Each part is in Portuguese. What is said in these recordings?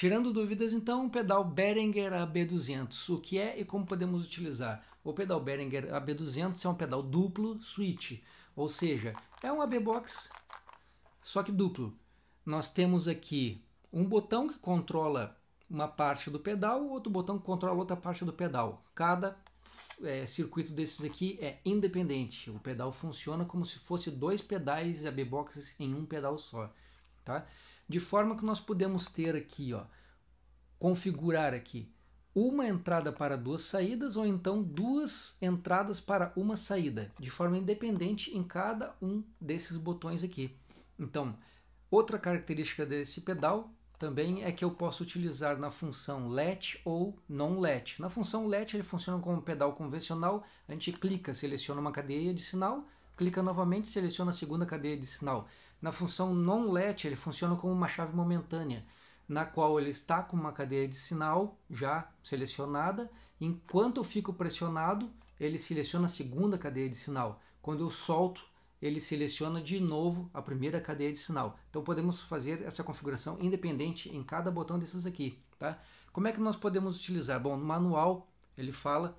Tirando dúvidas, então, o pedal Behringer AB200, o que é e como podemos utilizar? O pedal Behringer AB200 é um pedal duplo switch, ou seja, é um AB box só que duplo. Nós temos aqui um botão que controla uma parte do pedal, outro botão que controla outra parte do pedal. Cada é, circuito desses aqui é independente. O pedal funciona como se fosse dois pedais AB boxes em um pedal só, tá? De forma que nós podemos ter aqui, ó, configurar aqui uma entrada para duas saídas ou então duas entradas para uma saída, de forma independente em cada um desses botões aqui. Então, outra característica desse pedal também é que eu posso utilizar na função LET ou não LET. Na função LET ele funciona como um pedal convencional, a gente clica, seleciona uma cadeia de sinal clica novamente e seleciona a segunda cadeia de sinal. Na função non-let, ele funciona como uma chave momentânea, na qual ele está com uma cadeia de sinal já selecionada. Enquanto eu fico pressionado, ele seleciona a segunda cadeia de sinal. Quando eu solto, ele seleciona de novo a primeira cadeia de sinal. Então podemos fazer essa configuração independente em cada botão desses aqui. Tá? Como é que nós podemos utilizar? Bom, no manual ele fala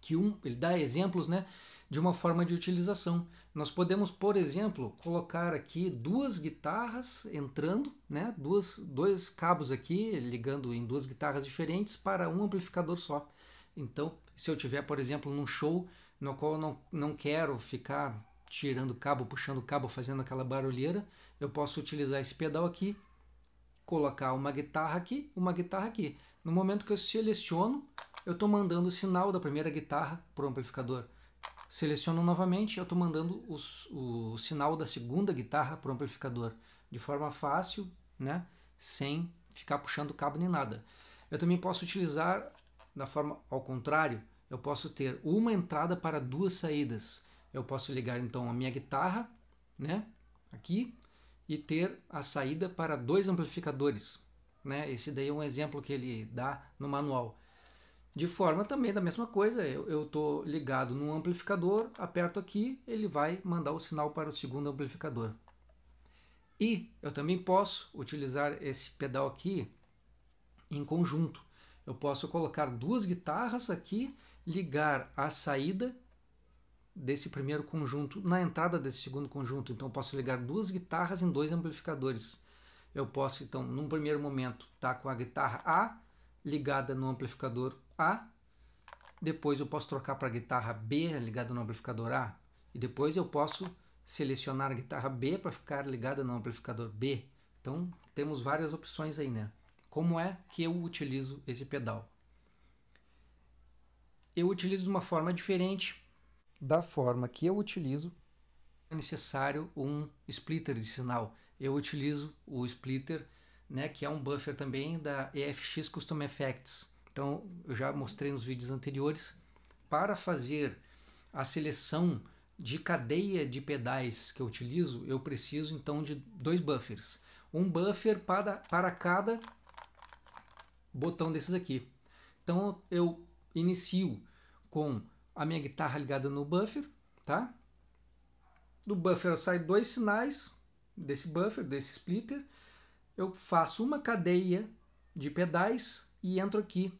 que um, ele dá exemplos, né? de uma forma de utilização. Nós podemos, por exemplo, colocar aqui duas guitarras entrando, né? duas, dois cabos aqui ligando em duas guitarras diferentes para um amplificador só. Então, se eu tiver, por exemplo, num show no qual eu não, não quero ficar tirando cabo, puxando cabo, fazendo aquela barulheira, eu posso utilizar esse pedal aqui, colocar uma guitarra aqui, uma guitarra aqui. No momento que eu seleciono, eu estou mandando o sinal da primeira guitarra para o amplificador. Seleciono novamente eu estou mandando os, o sinal da segunda guitarra para o amplificador de forma fácil, né? sem ficar puxando cabo nem nada. Eu também posso utilizar da forma ao contrário, eu posso ter uma entrada para duas saídas. Eu posso ligar então a minha guitarra, né, aqui e ter a saída para dois amplificadores, né? Esse daí é um exemplo que ele dá no manual. De forma também da mesma coisa, eu estou ligado num amplificador, aperto aqui, ele vai mandar o sinal para o segundo amplificador. E eu também posso utilizar esse pedal aqui em conjunto. Eu posso colocar duas guitarras aqui, ligar a saída desse primeiro conjunto na entrada desse segundo conjunto. Então posso ligar duas guitarras em dois amplificadores. Eu posso então, num primeiro momento, estar tá com a guitarra A ligada no amplificador a. Depois eu posso trocar para a guitarra B ligada no amplificador A. E depois eu posso selecionar a guitarra B para ficar ligada no amplificador B. Então temos várias opções aí, né? Como é que eu utilizo esse pedal? Eu utilizo de uma forma diferente da forma que eu utilizo. É necessário um splitter de sinal. Eu utilizo o splitter, né, que é um buffer também da EFX Custom Effects. Então, eu já mostrei nos vídeos anteriores, para fazer a seleção de cadeia de pedais que eu utilizo, eu preciso então de dois buffers. Um buffer para, para cada botão desses aqui. Então eu inicio com a minha guitarra ligada no buffer, tá? Do buffer sai dois sinais desse buffer, desse splitter. Eu faço uma cadeia de pedais e entro aqui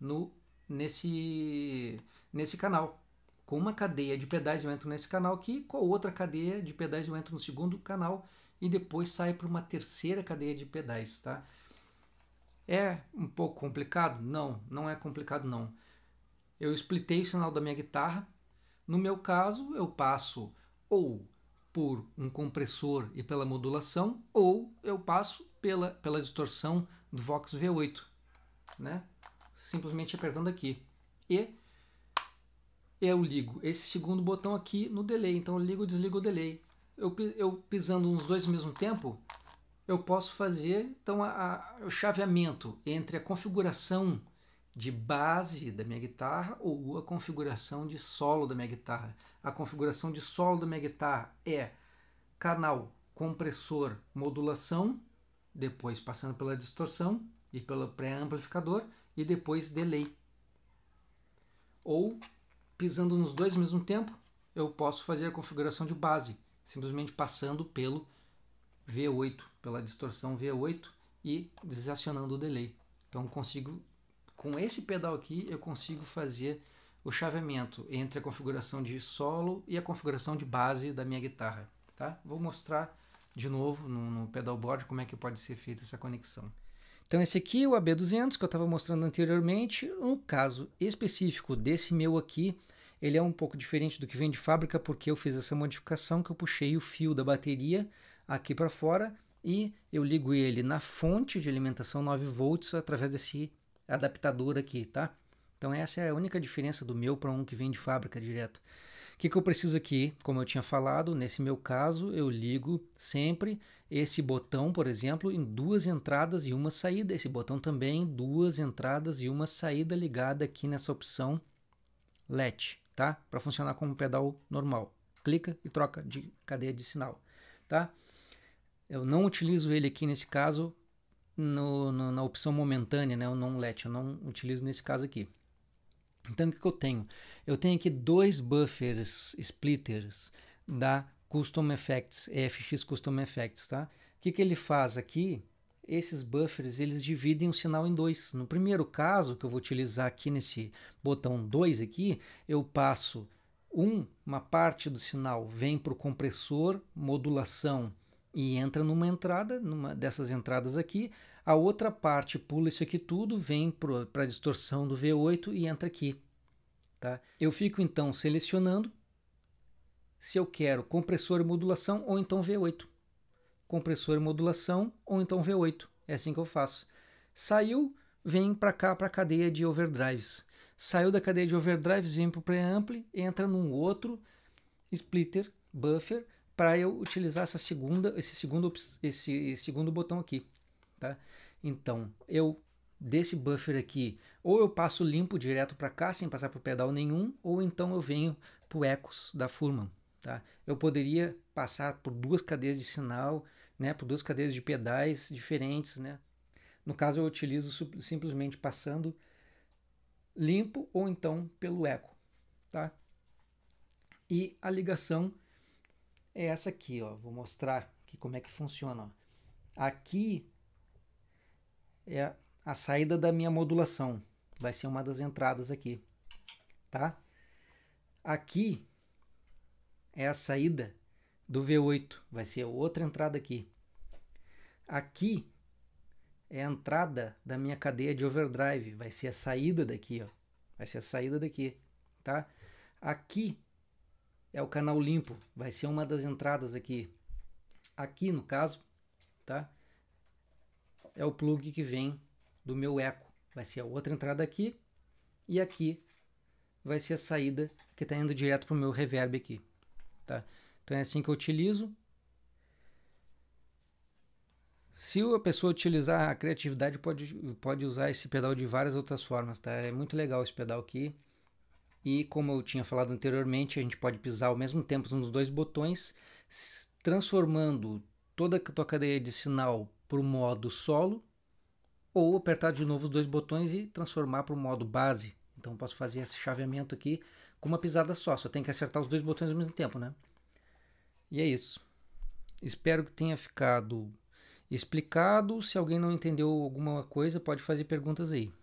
no nesse nesse canal. Com uma cadeia de pedais eu entro nesse canal aqui, com outra cadeia de pedais eu entro no segundo canal e depois sai para uma terceira cadeia de pedais, tá? É um pouco complicado? Não, não é complicado não. Eu splitei o sinal da minha guitarra. No meu caso, eu passo ou por um compressor e pela modulação, ou eu passo pela, pela distorção do Vox V8, né? simplesmente apertando aqui. E eu ligo esse segundo botão aqui no delay. Então eu ligo e desligo o delay. Eu, eu pisando nos dois ao mesmo tempo, eu posso fazer então a, a, o chaveamento entre a configuração de base da minha guitarra ou a configuração de solo da minha guitarra. A configuração de solo da minha guitarra é canal, compressor, modulação, depois passando pela distorção e pelo pré-amplificador, e depois delay. Ou, pisando nos dois ao mesmo tempo, eu posso fazer a configuração de base, simplesmente passando pelo V8, pela distorção V8 e desacionando o delay. Então consigo, com esse pedal aqui, eu consigo fazer o chaveamento entre a configuração de solo e a configuração de base da minha guitarra. Tá? Vou mostrar de novo no, no pedalboard como é que pode ser feita essa conexão. Então esse aqui é o AB200 que eu estava mostrando anteriormente. No caso específico desse meu aqui, ele é um pouco diferente do que vem de fábrica porque eu fiz essa modificação que eu puxei o fio da bateria aqui para fora e eu ligo ele na fonte de alimentação 9 volts através desse adaptador aqui, tá? Então essa é a única diferença do meu para um que vem de fábrica direto que, que eu preciso aqui? Como eu tinha falado, nesse meu caso, eu ligo sempre esse botão, por exemplo, em duas entradas e uma saída. Esse botão também, duas entradas e uma saída ligada aqui nessa opção LET, tá? Para funcionar como um pedal normal. Clica e troca de cadeia de sinal, tá? Eu não utilizo ele aqui nesse caso no, no, na opção momentânea, né? O non-let, eu não utilizo nesse caso aqui. Então o que, eu tenho? Eu tenho aqui dois buffers splitters da Custom Effects, EFX Custom Effects, tá? O que, que ele faz aqui? Esses buffers eles dividem o sinal em dois. No primeiro caso que eu vou utilizar aqui nesse botão 2 aqui, eu passo um, uma parte do sinal vem para o compressor, modulação e entra numa entrada, numa dessas entradas aqui. A outra parte pula isso aqui tudo, vem para a distorção do V8 e entra aqui. Tá? Eu fico então selecionando se eu quero compressor e modulação ou então V8. Compressor e modulação ou então V8. É assim que eu faço. Saiu, vem para cá para a cadeia de overdrives. Saiu da cadeia de overdrives, vem para o preampli, entra num outro splitter, buffer, para eu utilizar essa segunda, esse segundo, esse segundo botão aqui tá? Então, eu desse buffer aqui, ou eu passo limpo direto para cá sem passar por pedal nenhum, ou então eu venho para o Ecos da Furman. Tá? Eu poderia passar por duas cadeias de sinal, né, por duas cadeias de pedais diferentes. Né? No caso, eu utilizo simplesmente passando limpo ou então pelo eco. Tá? E a ligação é essa aqui. Ó. Vou mostrar aqui como é que funciona. Ó. Aqui é a saída da minha modulação. Vai ser uma das entradas aqui, tá? Aqui é a saída do V8, vai ser outra entrada aqui. Aqui é a entrada da minha cadeia de overdrive, vai ser a saída daqui, ó. Vai ser a saída daqui, tá? Aqui é o canal limpo, vai ser uma das entradas aqui. Aqui no caso, tá? é o plug que vem do meu eco. Vai ser a outra entrada aqui e aqui vai ser a saída que está indo direto para o meu reverb aqui. Tá? Então é assim que eu utilizo. Se a pessoa utilizar a criatividade, pode, pode usar esse pedal de várias outras formas, tá? É muito legal esse pedal aqui. E como eu tinha falado anteriormente, a gente pode pisar ao mesmo tempo nos dois botões, transformando toda a tua cadeia de sinal para o modo solo ou apertar de novo os dois botões e transformar para o modo base. Então posso fazer esse chaveamento aqui com uma pisada só, só tem que acertar os dois botões ao mesmo tempo, né? E é isso. Espero que tenha ficado explicado. Se alguém não entendeu alguma coisa, pode fazer perguntas aí.